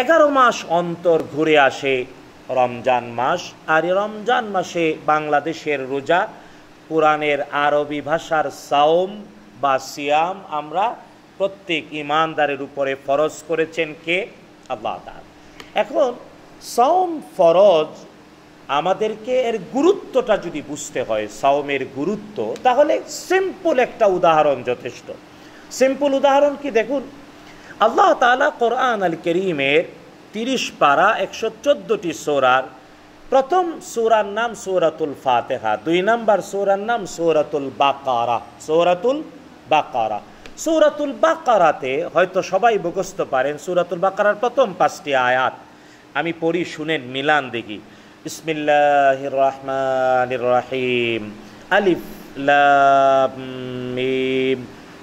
এগারো মাস অন্তর ঘুরে আসে রমজান মাস আর এই রমজান মাসে বাংলাদেশের রোজা কোরআনের আরবি ভাষার সাওম বা সিয়াম আমরা প্রত্যেক ইমানদারের উপরে ফরজ করেছেন কে আল্লাহ এখন সাওম ফরজ আমাদেরকে এর গুরুত্বটা যদি বুঝতে হয় সাওমের গুরুত্ব তাহলে সিম্পল একটা উদাহরণ যথেষ্ট সিম্পল উদাহরণ কি দেখুন আল্লাহ তালা কোরআন আল করিমের তিরিশ পারা একশো চোদ্দোটি সোরার প্রথম সোরার নাম সৌরাতুল ফাতেহা দুই নম্বর সোরার নাম সৌরাতুল বাকারা সৌরাতুল বাকারা সৌরাতুল বাকারাতে হয়তো সবাই মুখস্থ পারেন সৌরাতুল বাকারার প্রথম পাঁচটি আয়াত আমি পড়ি শুনেন মিলান দেখি ইসমিল্লাহ রহমান রাহিম আলিফ লাম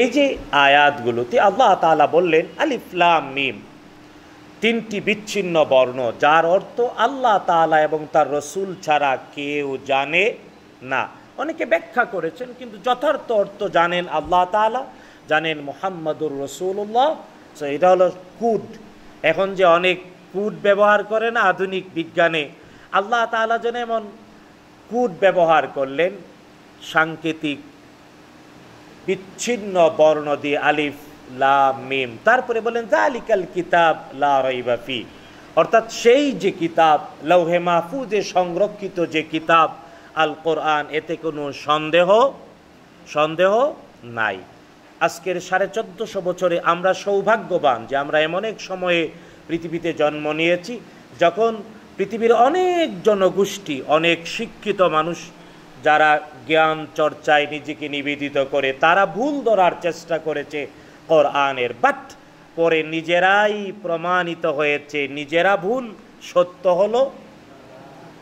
এই যে আয়াতগুলোতে আল্লাহ তালা বললেন আলিফলাম মিম তিনটি বিচ্ছিন্ন বর্ণ যার অর্থ আল্লাহ তালা এবং তার রসুল ছাড়া কেউ জানে না অনেকে ব্যাখ্যা করেছেন কিন্তু যথার্থ অর্থ জানেন আল্লাহ তালা জানেন মোহাম্মদুর রসুল্লাহ সো এটা হলো কুড এখন যে অনেক কুড ব্যবহার করে না আধুনিক বিজ্ঞানে আল্লাহ তালা যেন এমন কুড ব্যবহার করলেন সাংকেতিক বিচ্ছিন্ন বর্ণ দিয়ে আলিফ লা মিম তারপরে বলেন জালিকাল কিতাব লা রাইবাফি অর্থাৎ সেই যে কিতাব লৌহে মাহফুজে সংরক্ষিত যে কিতাব আল কোরআন এতে কোনো সন্দেহ সন্দেহ নাই আজকের সাড়ে চোদ্দশো বছরে আমরা সৌভাগ্যবান যে আমরা এমন এক সময়ে পৃথিবীতে জন্ম নিয়েছি যখন পৃথিবীর অনেক জনগোষ্ঠী অনেক শিক্ষিত মানুষ যারা জ্ঞান চর্চায় নিজেকে নিবেদিত করে তারা ভুল ধরার চেষ্টা করেছে কোরআনের বাট পরে নিজেরাই প্রমাণিত হয়েছে নিজেরা ভুল সত্য হলো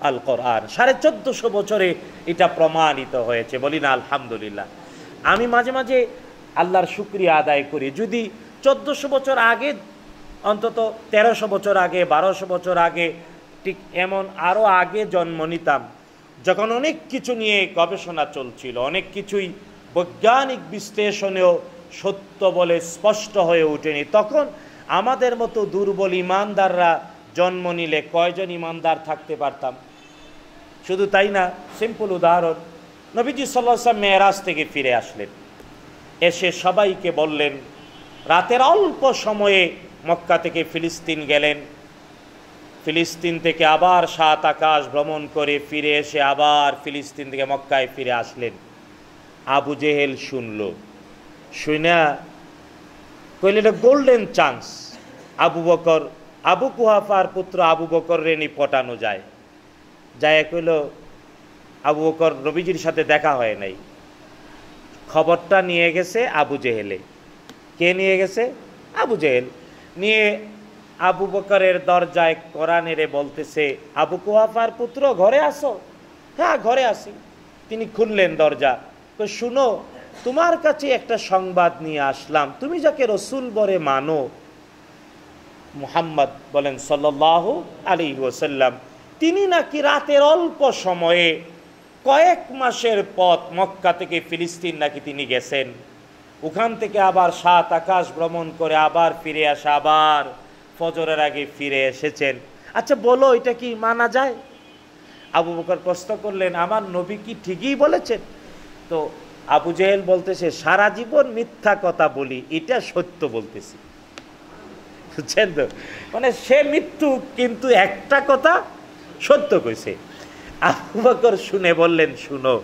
আল কোরআন সাড়ে চোদ্দশো বছরে এটা প্রমাণিত হয়েছে বলি না আলহামদুলিল্লাহ আমি মাঝে মাঝে আল্লাহর শুক্রিয়া আদায় করি যদি চোদ্দশো বছর আগে অন্তত তেরোশো বছর আগে বারোশো বছর আগে ঠিক এমন আরও আগে জন্ম নিতাম যখন অনেক কিছু নিয়ে গবেষণা চলছিল অনেক কিছুই বৈজ্ঞানিক বিশ্লেষণেও সত্য বলে স্পষ্ট হয়ে ওঠেনি তখন আমাদের মতো দুর্বল ইমানদাররা জন্ম নিলে কয়জন ইমানদার থাকতে পারতাম শুধু তাই না সিম্পল উদাহরণ নবীজি সাল্লা মেয়েরাজ থেকে ফিরে আসলেন এসে সবাইকে বললেন রাতের অল্প সময়ে মক্কা থেকে ফিলিস্তিন গেলেন ফিলিস্তিন থেকে আবার সাত আকাশ ভ্রমণ করে ফিরে এসে আবার ফিলিস্তিন থেকে মক্কায় ফিরে আসলেন আবু জেহেল শুনল শুনিয়া কইল এটা গোল্ডেন চান্স আবু বকর আবু কুহাফার পুত্র আবু বকর রেনি পটানো যায় যায় কইল আবু বকর রবিজির সাথে দেখা হয় নাই খবরটা নিয়ে গেছে আবু জেহেলে কে নিয়ে গেছে আবু জেহেল নিয়ে আবু বকরের দরজায় কোরআনেরে বলতেছে আবু কুয়াফার পুত্র ঘরে আসো হ্যাঁ ঘরে আসি তিনি খুললেন দরজা তো শুনো তোমার কাছে একটা সংবাদ নিয়ে আসলাম তুমি যাকে রসুল বরে মানো মুহাম্মদ বলেন সাল্লাহ আলী ওসাল্লাম তিনি নাকি রাতের অল্প সময়ে কয়েক মাসের পথ মক্কা থেকে ফিলিস্তিন নাকি তিনি গেছেন ওখান থেকে আবার সাত আকাশ ভ্রমণ করে আবার ফিরে আসা আবার ফজরের আগে ফিরে এসেছেন আচ্ছা বলো এটা কি মানা যায় আবু বকর প্রশ্ন করলেন আমার নবী কি ঠিকই বলেছেন তো আবু জেহেল বলতেছে সারা জীবন মিথ্যা কথা বলি এটা সত্য বলতেছি বুঝছেন তো মানে সে মৃত্যু কিন্তু একটা কথা সত্য কইছে আবু বকর শুনে বললেন শুনো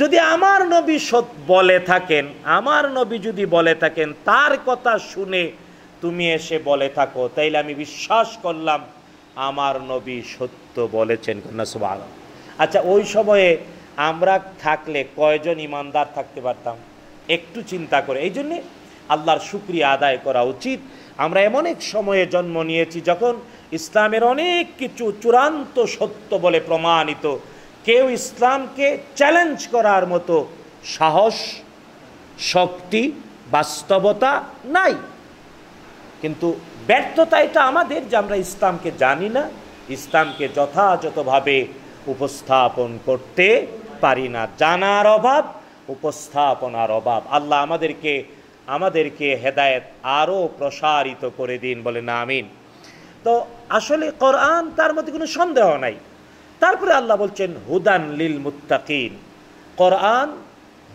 যদি আমার নবী সত বলে থাকেন আমার নবী যদি বলে থাকেন তার কথা শুনে তুমি এসে বলে থাকো তাইলে আমি বিশ্বাস করলাম আমার নবী সত্য বলেছেন কন্যা সুবাহ আচ্ছা ওই সময়ে আমরা থাকলে কয়জন ইমানদার থাকতে পারতাম একটু চিন্তা করে এই জন্যে আল্লাহর শুক্রিয়া আদায় করা উচিত আমরা এমন এক সময়ে জন্ম নিয়েছি যখন ইসলামের অনেক কিছু চূড়ান্ত সত্য বলে প্রমাণিত কেউ ইসলামকে চ্যালেঞ্জ করার মতো সাহস শক্তি বাস্তবতা নাই কিন্তু ব্যর্থতা এটা আমাদের যে আমরা ইসলামকে জানি না ইসলামকে যথাযথভাবে উপস্থাপন করতে পারি না জানার অভাব উপস্থাপনার অভাব আল্লাহ আমাদেরকে আমাদেরকে হেদায়েত আরও প্রসারিত করে দিন বলে না আমিন তো আসলে কোরআন তার মধ্যে কোনো সন্দেহ নাই তারপরে আল্লাহ বলছেন হুদান লিল মুত্তাকিন কোরআন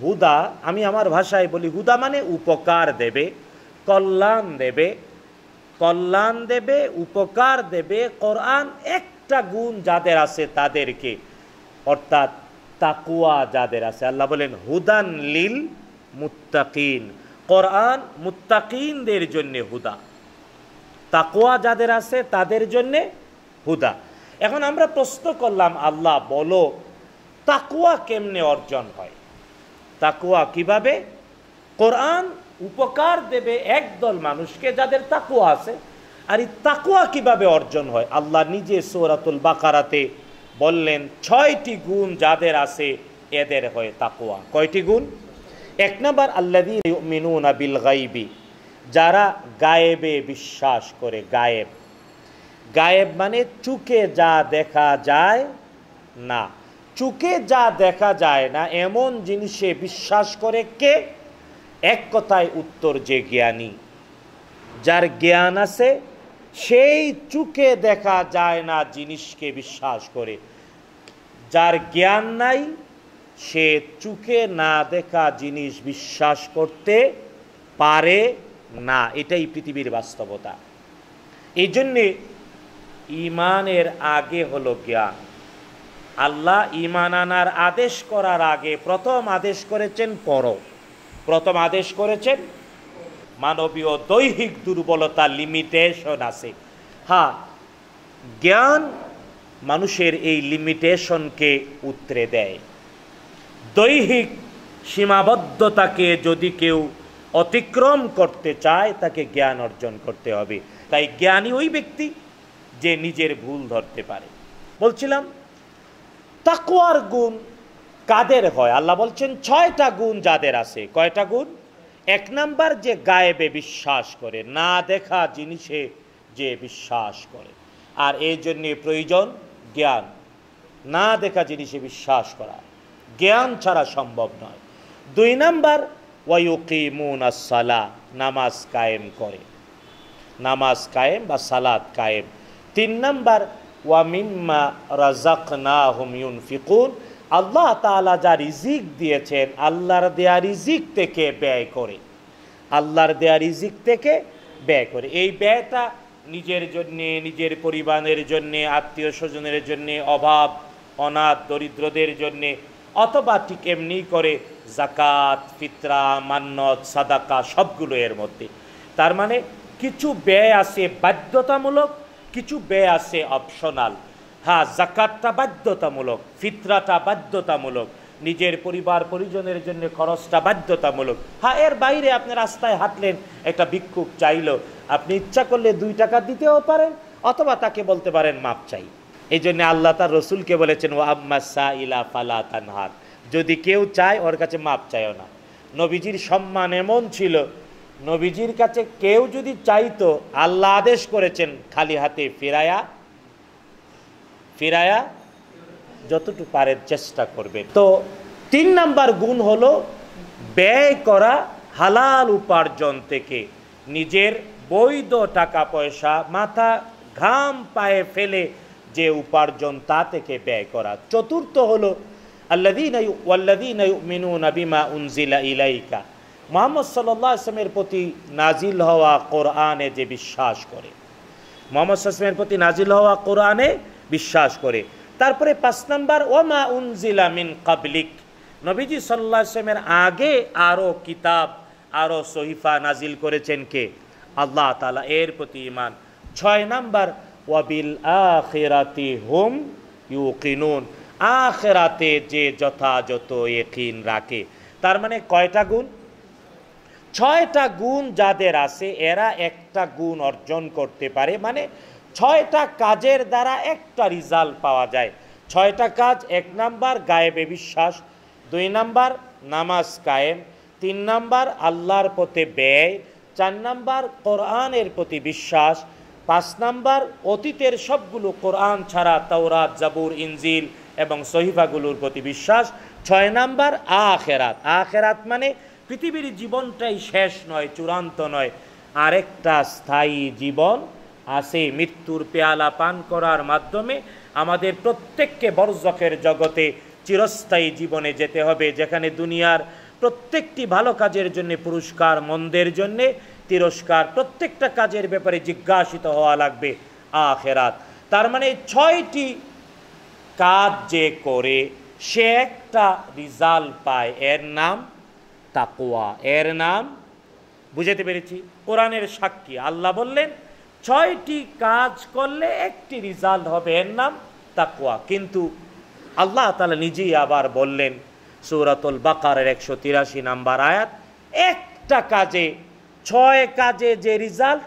হুদা আমি আমার ভাষায় বলি হুদা মানে উপকার দেবে কল্যাণ দেবে কল্যাণ দেবে উপকার দেবে কোরআন একটা গুণ যাদের আছে তাদেরকে অর্থাৎ তাকুয়া যাদের আছে আল্লাহ বলেন হুদান লিল মুত্তাকিন কোরআন মুত্তাকিনদের জন্যে হুদা তাকুয়া যাদের আছে তাদের জন্যে হুদা এখন আমরা প্রশ্ন করলাম আল্লাহ বলো তাকুয়া কেমনে অর্জন হয় তাকুয়া কিভাবে কোরআন উপকার দেবে একদল মানুষকে যাদের তাকুয়া আছে আর এই তাকুয়া কিভাবে অর্জন হয় আল্লাহ নিজে সৌরাতুল বাকারাতে বললেন ছয়টি গুণ যাদের আছে এদের হয় তাকুয়া কয়টি গুণ এক নম্বর আল্লাহ মিনুন আবিল গাইবি যারা গায়েবে বিশ্বাস করে গায়েব গায়েব মানে চুকে যা দেখা যায় না চুকে যা দেখা যায় না এমন জিনিসে বিশ্বাস করে কে এক কথায় উত্তর যে জ্ঞানী যার জ্ঞান আছে সেই চুকে দেখা যায় না জিনিসকে বিশ্বাস করে যার জ্ঞান নাই সে চুকে না দেখা জিনিস বিশ্বাস করতে পারে না এটাই পৃথিবীর বাস্তবতা এই জন্যে ইমানের আগে হলো জ্ঞান আল্লাহ ইমান আনার আদেশ করার আগে প্রথম আদেশ করেছেন পরব প্রথম আদেশ করেছেন মানবীয় দৈহিক দুর্বলতা লিমিটেশন আছে হ্যাঁ জ্ঞান মানুষের এই লিমিটেশনকে উত্তরে দেয় দৈহিক সীমাবদ্ধতাকে যদি কেউ অতিক্রম করতে চায় তাকে জ্ঞান অর্জন করতে হবে তাই জ্ঞানই ওই ব্যক্তি যে নিজের ভুল ধরতে পারে বলছিলাম তাকুয়ার গুণ কাদের হয় আল্লাহ বলছেন ছয়টা গুণ যাদের আছে কয়টা গুণ এক নাম্বার যে গায়েবে বিশ্বাস করে না দেখা জিনিসে যে বিশ্বাস করে আর এই জন্যে প্রয়োজন জ্ঞান না দেখা জিনিসে বিশ্বাস করা জ্ঞান ছাড়া সম্ভব নয় দুই নাম্বার মুন আসালা নামাজ কায়েম করে নামাজ কায়েম বা সালাদ কায়েম তিন নাম্বার ওয়ামিম্মা রাজাক না হুমিউন ফিকুন আল্লাহ তালা যা রিজিক দিয়েছেন আল্লাহর দেয়া রিজিক থেকে ব্যয় করে আল্লাহর দেয়া রিজিক থেকে ব্যয় করে এই ব্যয়টা নিজের জন্যে নিজের পরিবারের জন্যে আত্মীয় স্বজনের জন্যে অভাব অনাথ দরিদ্রদের জন্যে অথবা ঠিক এমনি করে জাকাত ফিতরা মান্নত সাদাকা সবগুলো এর মধ্যে তার মানে কিছু ব্যয় আছে বাধ্যতামূলক কিছু ব্যয় আছে অপশনাল হ্যাঁ জাকাতটা বাধ্যতামূলক ফিতরাটা বাধ্যতামূলক নিজের পরিবার পরিজনের জন্য খরচটা বাধ্যতামূলক হ্যাঁ এর বাইরে আপনি রাস্তায় হাঁটলেন একটা বিক্ষোভ চাইল আপনি ইচ্ছা করলে দুই টাকা দিতেও পারেন অথবা তাকে বলতে পারেন মাপ চাই এই জন্য আল্লাহ তার রসুলকে বলেছেন ও আম্মা ফালা তানহার যদি কেউ চায় ওর কাছে মাপ চাইও না নবীজির সম্মান এমন ছিল নবীজির কাছে কেউ যদি চাইতো আল্লাহ আদেশ করেছেন খালি হাতে ফেরায়া ফিরায়া যতটুকু পারে চেষ্টা করবে তো তিন নাম্বার গুণ হলো ব্যয় করা হালাল উপার্জন থেকে নিজের বৈধ টাকা পয়সা মাথা ঘাম পায়ে ফেলে যে উপার্জন তা থেকে ব্যয় করা চতুর্থ হলো ইলাইকা মোহাম্মদ সাল্লাহ প্রতি নাজিল হওয়া কোরআনে যে বিশ্বাস করে মোহাম্মদ প্রতি নাজিল হওয়া কোরআনে বিশ্বাস করে তারপরে পাঁচ নম্বর ওমা উনজিলা মিন কাবলিক নবীজি সাল্লামের আগে আরও কিতাব আরও সহিফা নাজিল করেছেন কে আল্লাহ তালা এর প্রতি ইমান ছয় নাম্বার ওয়াবিল আখেরাতি হোম ইউ কিনুন আখেরাতে যে যথাযথ একিন রাখে তার মানে কয়টা গুণ ছয়টা গুণ যাদের আছে এরা একটা গুণ অর্জন করতে পারে মানে ছয়টা কাজের দ্বারা একটা রিজাল্ট পাওয়া যায় ছয়টা কাজ এক নাম্বার গায়েবে বিশ্বাস দুই নাম্বার নামাজ কায়েম তিন নাম্বার আল্লাহর পথে ব্যয় চার নাম্বার কোরআনের প্রতি বিশ্বাস পাঁচ নাম্বার অতীতের সবগুলো কোরআন ছাড়া তাওরাত জাবুর ইঞ্জিল এবং সহিফাগুলোর প্রতি বিশ্বাস ছয় নাম্বার আখেরাত আখেরাত মানে পৃথিবীর জীবনটাই শেষ নয় চূড়ান্ত নয় আরেকটা স্থায়ী জীবন আর সেই মৃত্যুর পেয়ালা পান করার মাধ্যমে আমাদের প্রত্যেককে বরজকের জগতে চিরস্থায়ী জীবনে যেতে হবে যেখানে দুনিয়ার প্রত্যেকটি ভালো কাজের জন্য পুরস্কার মন্দের জন্যে তিরস্কার প্রত্যেকটা কাজের ব্যাপারে জিজ্ঞাসিত হওয়া লাগবে আখেরাত তার মানে ছয়টি কাজ যে করে সে একটা রিজাল্ট পায় এর নাম তাকুয়া এর নাম বুঝাতে পেরেছি কোরআনের সাক্ষী আল্লাহ বললেন ছয়টি কাজ করলে একটি রিজাল্ট হবে এর নাম তাকুয়া কিন্তু আল্লাহ তালা নিজেই আবার বললেন সৌরাতুল বাকারের একশো তিরাশি নাম্বার আয়াত একটা কাজে ছয় কাজে যে রিজাল্ট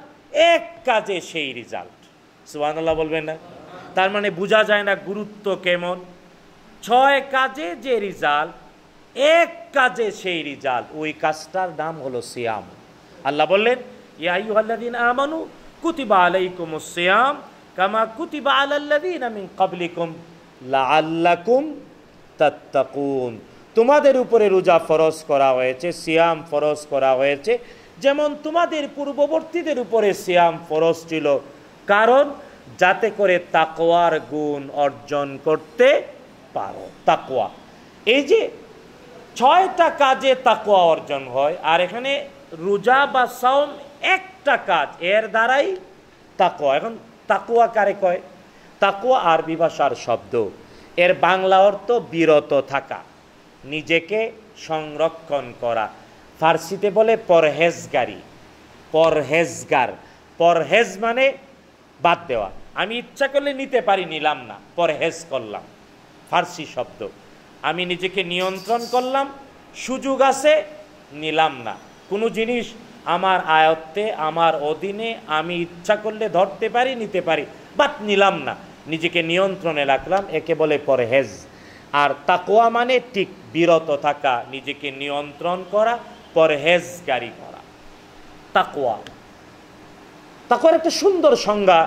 এক কাজে সেই রিজাল্ট আল্লাহ বলবেন না তার মানে বোঝা যায় না গুরুত্ব কেমন ছয় কাজে যে রিজাল্ট এক কাজে সেই রিজাল্ট ওই কাজটার নাম হলো সিয়াম আল্লাহ বললেন ইয়াই আমানু কুতিবা আলাইকুম সিয়াম কামা কুতিবা আলাল্লাদিন আমি কাবলিকুম লাল্লাকুম তাত্তাকুন তোমাদের উপরে রোজা ফরজ করা হয়েছে সিয়াম ফরজ করা হয়েছে যেমন তোমাদের পূর্ববর্তীদের উপরে সিয়াম ফরজ ছিল কারণ যাতে করে তাকোয়ার গুণ অর্জন করতে পারো তাকোয়া এই যে ছয়টা কাজে তাকোয়া অর্জন হয় আর এখানে রোজা বা সাওম একটা কাজ এর দ্বারাই তাকুয়া এখন তাকুয়া কারে কয় তাকুয়া আরবি ভাষার শব্দ এর বাংলা অর্থ বিরত থাকা নিজেকে সংরক্ষণ করা ফার্সিতে বলে পরহেজগারি পরহেজগার পরহেজ মানে বাদ দেওয়া আমি ইচ্ছা করলে নিতে পারি নিলাম না পরহেজ করলাম ফার্সি শব্দ আমি নিজেকে নিয়ন্ত্রণ করলাম সুযোগ আছে নিলাম না কোনো জিনিস আমার আয়ত্তে আমার অধীনে আমি ইচ্ছা করলে ধরতে পারি নিতে পারি বাট নিলাম না নিজেকে নিয়ন্ত্রণে রাখলাম একে বলে পরহেজ আর তাকোয়া মানে ঠিক বিরত থাকা নিজেকে নিয়ন্ত্রণ করা পরহেজগারি করা তাকোয়া তাকোয়ার একটা সুন্দর সংজ্ঞা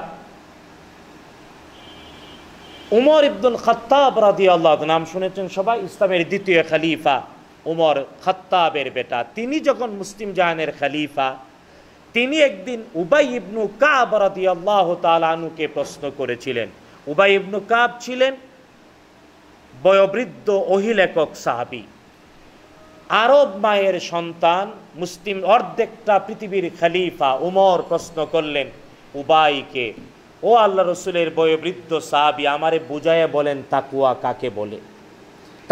উমর ইবদুল খত্তাব রাদি আল্লাহ নাম শুনেছেন সবাই ইসলামের দ্বিতীয় খালিফা উমর খত্তাবের বেটা তিনি যখন মুসলিম জাহানের খালিফা তিনি একদিন উবাই ইবনু কাব রাদি আল্লাহ তালানুকে প্রশ্ন করেছিলেন উবাই ইবনু কাব ছিলেন বয়োবৃদ্ধ অহিলেখক সাহাবি আরব মায়ের সন্তান মুসলিম অর্ধেকটা পৃথিবীর খালিফা উমর প্রশ্ন করলেন উবাইকে ও আল্লাহ রসুলের বয়োবৃদ্ধ সাহাবি আমারে বুঝাইয়া বলেন তাকুয়া কাকে বলে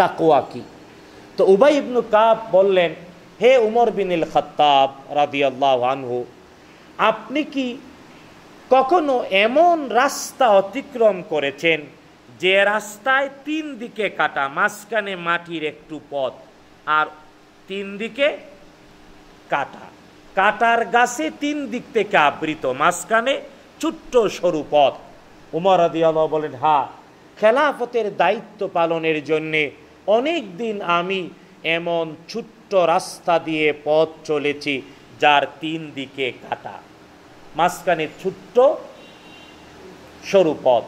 তাকুয়া কি তো উবাই ইবনু কাব বললেন হে উমর বিনিল খত্তাব রাদিয়াল্লাহ আনহু আপনি কি কখনো এমন রাস্তা অতিক্রম করেছেন যে রাস্তায় তিন দিকে কাটা মাঝখানে মাটির একটু পথ আর তিন দিকে কাটা কাটার গাছে তিন দিক থেকে আবৃত মাঝখানে ছোট্ট সরু পথ উমর আদিয়াল বলেন হা হ্যাঁ, খেলাফতের দায়িত্ব পালনের জন্যে অনেক দিন আমি এমন ছোট্ট রাস্তা দিয়ে পথ চলেছি যার তিন দিকে কাটা মাঝখানে ছোট্ট সরু পথ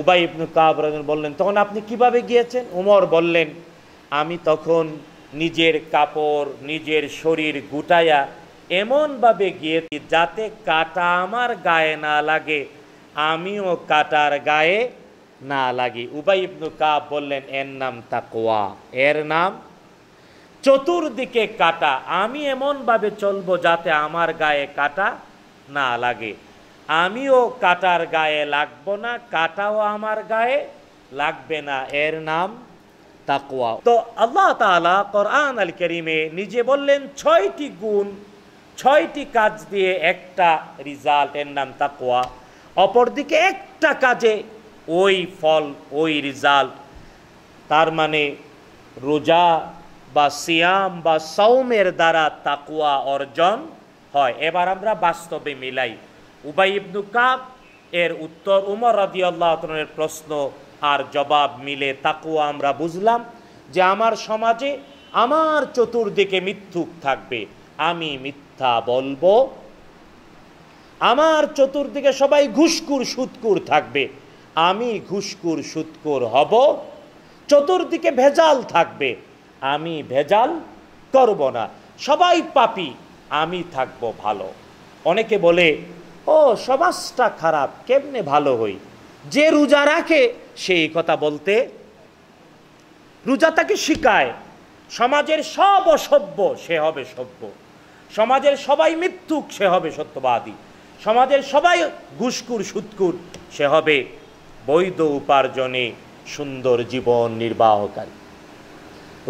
উবাই ইবনু বললেন তখন আপনি কিভাবে গিয়েছেন উমর বললেন আমি তখন নিজের কাপড় নিজের শরীর গুটায়া এমনভাবে গিয়েছি যাতে কাটা আমার গায়ে না লাগে আমিও কাটার গায়ে না লাগি উবাই ইবনু কাব বললেন এর নাম তাকোয়া এর নাম চতুর্দিকে কাটা আমি এমনভাবে চলবো যাতে আমার গায়ে কাটা না লাগে আমিও কাটার গায়ে লাগব না কাটাও আমার গায়ে লাগবে না এর নাম তাকুয়া তো আল্লাহ তালা কোরআন আল করিমে নিজে বললেন ছয়টি গুণ ছয়টি কাজ দিয়ে একটা রিজাল্ট এর নাম তাকুয়া অপরদিকে একটা কাজে ওই ফল ওই রেজাল্ট তার মানে রোজা বা সিয়াম বা সৌমের দ্বারা তাকুয়া অর্জন হয় এবার আমরা বাস্তবে মিলাই উবাই ইবনু কাব এর উত্তর উমর আল্লাহ প্রশ্ন আর জবাব মিলে তাকুয়া আমরা বুঝলাম যে আমার সমাজে আমার চতুর্দিকে মিথ্যুক থাকবে আমি মিথ্যা বলবো আমার চতুর্দিকে সবাই ঘুষকুর সুৎকুর থাকবে আমি ঘুষকুর সুৎকুর হব চতুর্দিকে ভেজাল থাকবে আমি ভেজাল করব না সবাই পাপি আমি থাকব ভালো অনেকে বলে ও সমাজটা খারাপ কেমনে ভালো হই যে রোজা রাখে সেই কথা বলতে রোজা তাকে শিখায় সমাজের সব অসভ্য সে হবে সভ্য সমাজের সবাই মৃত্যুক সে হবে সত্যবাদী সমাজের সবাই ঘুসকুর সুৎকুর সে হবে বৈধ উপার্জনে সুন্দর জীবন নির্বাহকারী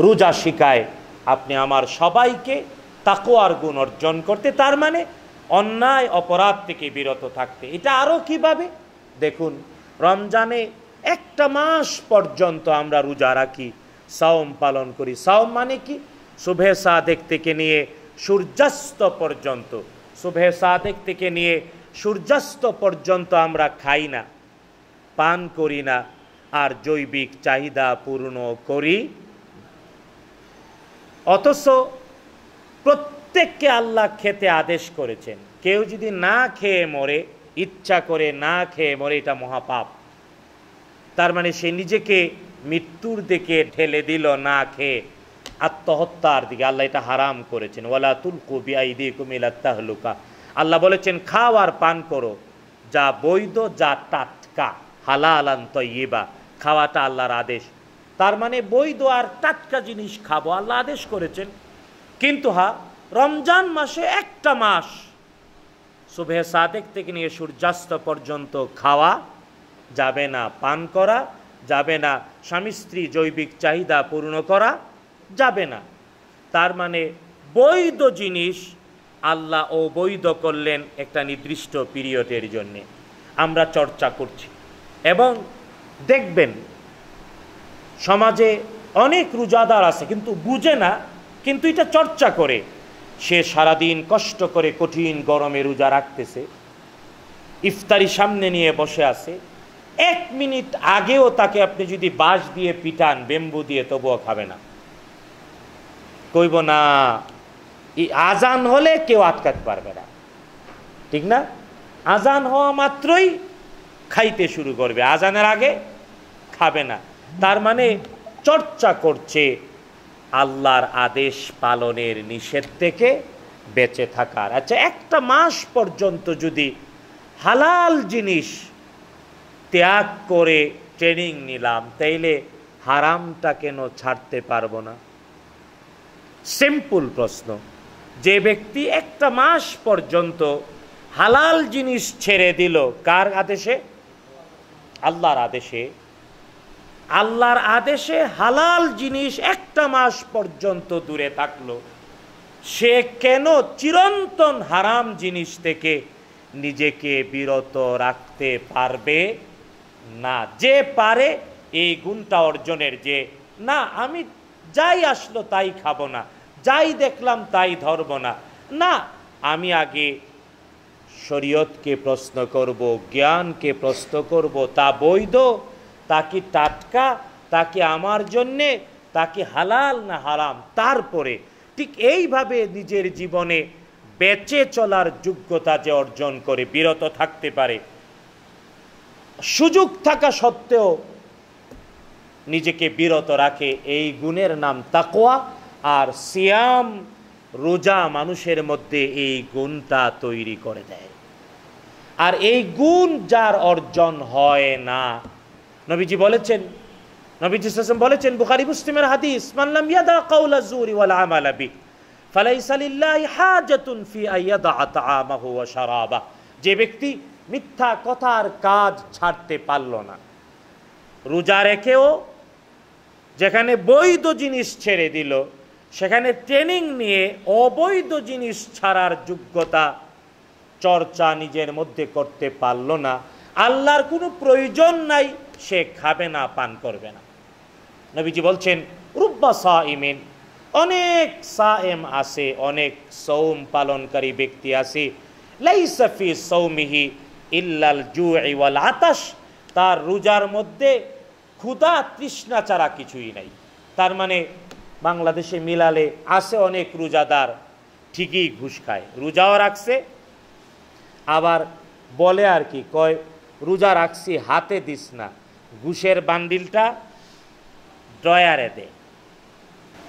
রোজা শিকায় আপনি আমার সবাইকে তাকোয়ার গুণ অর্জন করতে তার মানে অন্যায় অপরাধ থেকে বিরত থাকতে এটা আরও কিভাবে দেখুন রমজানে একটা মাস পর্যন্ত আমরা রোজা রাখি সাওম পালন করি সাওম মানে কি শুভে সাদেক থেকে নিয়ে সূর্যাস্ত পর্যন্ত শুভে সাদেক থেকে নিয়ে সূর্যাস্ত পর্যন্ত আমরা খাই না পান করি না আর জৈবিক চাহিদা পূর্ণ করি অথচ প্রত্যেককে আল্লাহ খেতে আদেশ করেছেন কেউ যদি না খেয়ে মরে ইচ্ছা করে না খেয়ে মরে এটা মহাপাপ তার মানে সে নিজেকে মৃত্যুর দিকে ঠেলে দিল না খেয়ে আত্মহত্যার দিকে আল্লাহ এটা হারাম করেছেন ওয়ালা তুলকু আইদি কুমিলা তাহলুকা আল্লাহ বলেছেন খাও আর পান করো যা বৈধ যা টাটকা হালালান তৈবা খাওয়াটা আল্লাহর আদেশ তার মানে বৈধ আর টাটকা জিনিস খাবো আল্লাহ আদেশ করেছেন কিন্তু হা রমজান মাসে একটা মাস সুবেহ সাদেক থেকে নিয়ে সূর্যাস্ত পর্যন্ত খাওয়া যাবে না পান করা যাবে না স্বামী স্ত্রী জৈবিক চাহিদা পূর্ণ করা যাবে না তার মানে বৈধ জিনিস আল্লাহ ও বৈধ করলেন একটা নির্দিষ্ট পিরিয়ডের জন্যে আমরা চর্চা করছি এবং দেখবেন সমাজে অনেক রোজাদার আছে কিন্তু বুঝে না কিন্তু এটা চর্চা করে সে সারাদিন কষ্ট করে কঠিন গরমে রোজা রাখতেছে ইফতারি সামনে নিয়ে বসে আছে এক মিনিট আগেও তাকে আপনি যদি বাঁশ দিয়ে পিটান বেম্বু দিয়ে তবুও খাবে না কইব না আজান হলে কেউ আটকাতে পারবে না ঠিক না আজান হওয়া মাত্রই খাইতে শুরু করবে আজানের আগে খাবে না তার মানে চর্চা করছে আল্লাহর আদেশ পালনের নিষেধ থেকে বেঁচে থাকার আচ্ছা একটা মাস পর্যন্ত যদি হালাল জিনিস ত্যাগ করে ট্রেনিং নিলাম তাইলে হারামটা কেন ছাড়তে পারবো না সিম্পল প্রশ্ন যে ব্যক্তি একটা মাস পর্যন্ত হালাল জিনিস ছেড়ে দিল কার আদেশে আল্লাহর আদেশে আল্লাহর আদেশে হালাল জিনিস একটা মাস পর্যন্ত দূরে থাকলো সে কেন চিরন্তন হারাম জিনিস থেকে নিজেকে বিরত রাখতে পারবে না যে পারে এই গুণটা অর্জনের যে না আমি যাই আসলো তাই খাবো না যাই দেখলাম তাই ধরব না না আমি আগে শরীয়তকে প্রশ্ন করব জ্ঞানকে প্রশ্ন করব তা বৈধ তা কি টাটকা তা কি আমার জন্যে তা কি হালাল না হারাম তারপরে ঠিক এইভাবে নিজের জীবনে বেঁচে চলার যোগ্যতা যে অর্জন করে বিরত থাকতে পারে সুযোগ থাকা সত্ত্বেও নিজেকে বিরত রাখে এই গুণের নাম তাকোয়া আর সিয়াম রোজা মানুষের মধ্যে এই গুণটা তৈরি করে দেয় আর এই গুণ যার অর্জন হয় না নবীজি বলেছেন নবীজি হাসান বলেছেন বুখারি মুসলিমের হাদিস মানলাম ইয়াদা কাউলা জুরি ওয়াল আমালাবি ফালাইসালিল্লাহি হাজাতুন ফি আইয়াদা তাআমাহু ওয়া শারাবা যে ব্যক্তি মিথ্যা কথার কাজ ছাড়তে পারল না রোজা রেখেও যেখানে বৈধ জিনিস ছেড়ে দিল সেখানে ট্রেনিং নিয়ে অবৈধ জিনিস ছাড়ার যোগ্যতা চর্চা নিজের মধ্যে করতে পারল না আল্লাহর কোনো প্রয়োজন নাই সে খাবে না পান করবে না নবীজি বলছেন রুব্বা সা ইমিন অনেক সা এম আসে অনেক সৌম পালনকারী ব্যক্তি আসে লাইসাফি সৌমিহি ইল্লাল জু ইওয়াল আতাস তার রোজার মধ্যে ক্ষুধা তৃষ্ণা ছাড়া কিছুই নাই তার মানে বাংলাদেশে মিলালে আছে অনেক রোজাদার ঠিকই ঘুষ খায় রোজাও রাখছে আবার বলে আর কি কয় রোজা রাখছি হাতে দিস না ঘুষের বান্ডিলটা ড্রয়ারে দে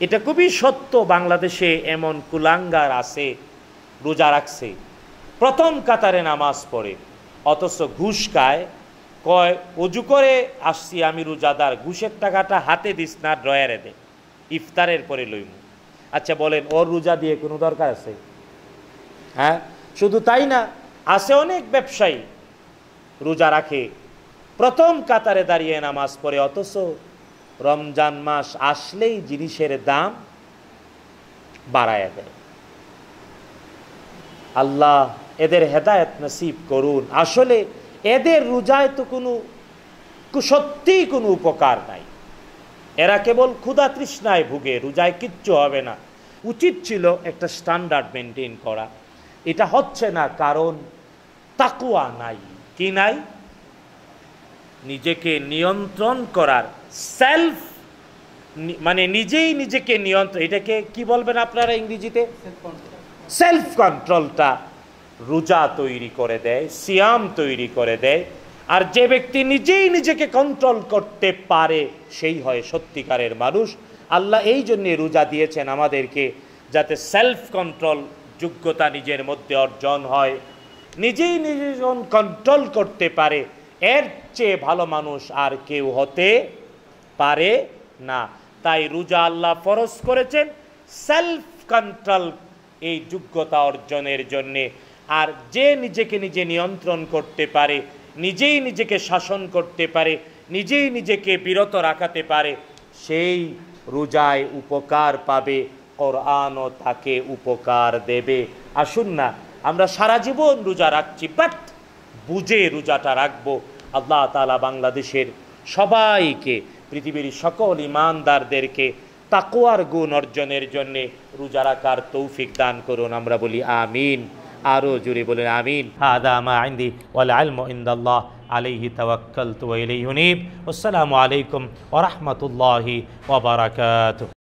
এটা খুবই সত্য বাংলাদেশে এমন কুলাঙ্গার আছে রোজা রাখছে প্রথম কাতারে নামাজ পড়ে অথচ ঘুষ খায় কয় অজু করে আসছি আমি রোজাদার ঘুষের টাকাটা হাতে দিস না ড্রয়ারে দে ইফতারের পরে লইমু আচ্ছা বলেন ওর রোজা দিয়ে কোনো দরকার আছে হ্যাঁ শুধু তাই না আছে অনেক ব্যবসায়ী রোজা রাখে প্রথম কাতারে দাঁড়িয়ে নামাজ পড়ে অথচ রমজান মাস আসলেই জিনিসের দাম বাড়ায় দেয় আল্লাহ এদের হেদায়ত নসিব করুন আসলে এদের রোজায় তো কোনো সত্যিই কোনো উপকার নাই এরা কেবল ক্ষুধা তৃষ্ণায় ভুগে রোজায় কিচ্ছু হবে না উচিত ছিল একটা স্ট্যান্ডার্ড মেনটেন করা এটা হচ্ছে না কারণ তাকুয়া নাই কি নাই নিজেকে নিয়ন্ত্রণ করার সেলফ মানে নিজেই নিজেকে নিয়ন্ত্রণ এটাকে কি বলবেন আপনারা ইংরেজিতে সেলফ কন্ট্রোলটা রোজা তৈরি করে দেয় সিয়াম তৈরি করে দেয় আর যে ব্যক্তি নিজেই নিজেকে কন্ট্রোল করতে পারে সেই হয় সত্যিকারের মানুষ আল্লাহ এই জন্যে রোজা দিয়েছেন আমাদেরকে যাতে সেলফ কন্ট্রোল যোগ্যতা নিজের মধ্যে অর্জন হয় নিজেই নিজেজন কন্ট্রোল করতে পারে এর চেয়ে ভালো মানুষ আর কেউ হতে পারে না তাই রোজা আল্লাহ ফরজ করেছেন সেলফ কন্ট্রোল এই যোগ্যতা অর্জনের জন্যে আর যে নিজেকে নিজে নিয়ন্ত্রণ করতে পারে নিজেই নিজেকে শাসন করতে পারে নিজেই নিজেকে বিরত রাখাতে পারে সেই রোজায় উপকার পাবে কোরআনও তাকে উপকার দেবে আসুন না আমরা সারা জীবন রোজা রাখছি বাট বুঝে রোজাটা রাখবো আল্লাহ তালা বাংলাদেশের সবাইকে পৃথিবীর সকল ইমানদারদেরকে তাকোয়ার গুণ অর্জনের জন্যে রোজা রাখার তৌফিক দান করুন আমরা বলি আমিন আরো জুড়ে বলেন আমিন হাদা মা ইনদি ওয়াল আলম ইন্দাল্লাহ আলাইহি তাওয়াক্কালতু ওয়া ইলাইহি উনিব আসসালামু আলাইকুম ওয়া রাহমাতুল্লাহি ওয়া বারাকাতুহু